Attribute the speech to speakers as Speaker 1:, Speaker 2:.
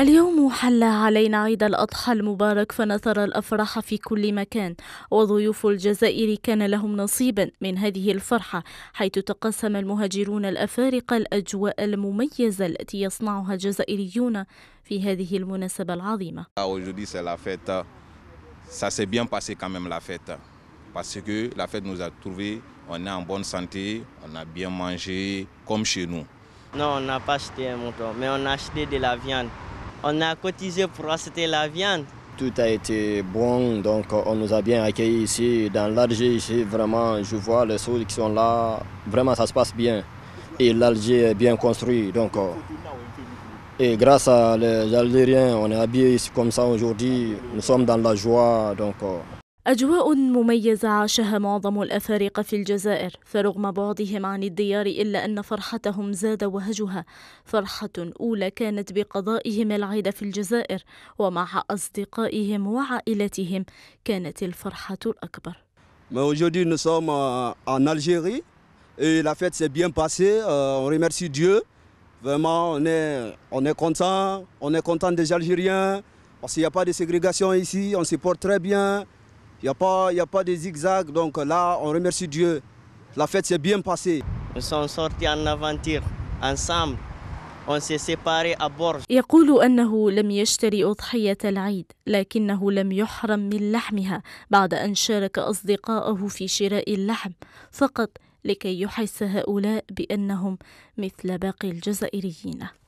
Speaker 1: اليوم حل علينا عيد الأضحى المبارك فنثر الأفراح في كل مكان وضيوف الجزائر كان لهم نصيبا من هذه الفرحة حيث تقسم المهاجرون الأفارقة الأجواء المميزة التي يصنعها الجزائريون في هذه المناسبة العظيمة
Speaker 2: Non, on n'a pas acheté un mouton, mais on a acheté de la viande. on a cotisé pour acheter la viande.
Speaker 3: Tout a été bon, donc euh, on nous a bien accueillis ici, dans l'Alger, vraiment, je vois les choses qui sont là, vraiment ça se passe bien. Et l'Alger est bien construit, donc... Euh. Et grâce à les Algériens, on est habillés ici comme ça aujourd'hui, nous sommes dans la joie, donc... Euh.
Speaker 1: أجواء مميزة عاشها معظم الأفارقة في الجزائر فرغم بعدهم عن الديار إلا أن فرحتهم زاد وهجها فرحة أولى كانت بقضائهم العيد في الجزائر ومع أصدقائهم وعائلتهم كانت الفرحة الأكبر
Speaker 4: Aujourd'hui nous sommes en Algérie et la fête s'est bien passée. On remercie Dieu. Vraiment on est, on est content. On est content des Algériens parce qu'il n'y a pas de ségrégation ici. On se porte très bien. n'y a, a pas de zigzag. Donc là, on remercie Dieu. La fête s'est bien passée.
Speaker 2: Nous sommes sortis en aventure, ensemble.
Speaker 1: يقول أنه لم يشتري أضحية العيد لكنه لم يحرم من لحمها بعد أن شارك أصدقائه في شراء اللحم فقط لكي يحس هؤلاء بأنهم مثل باقي الجزائريين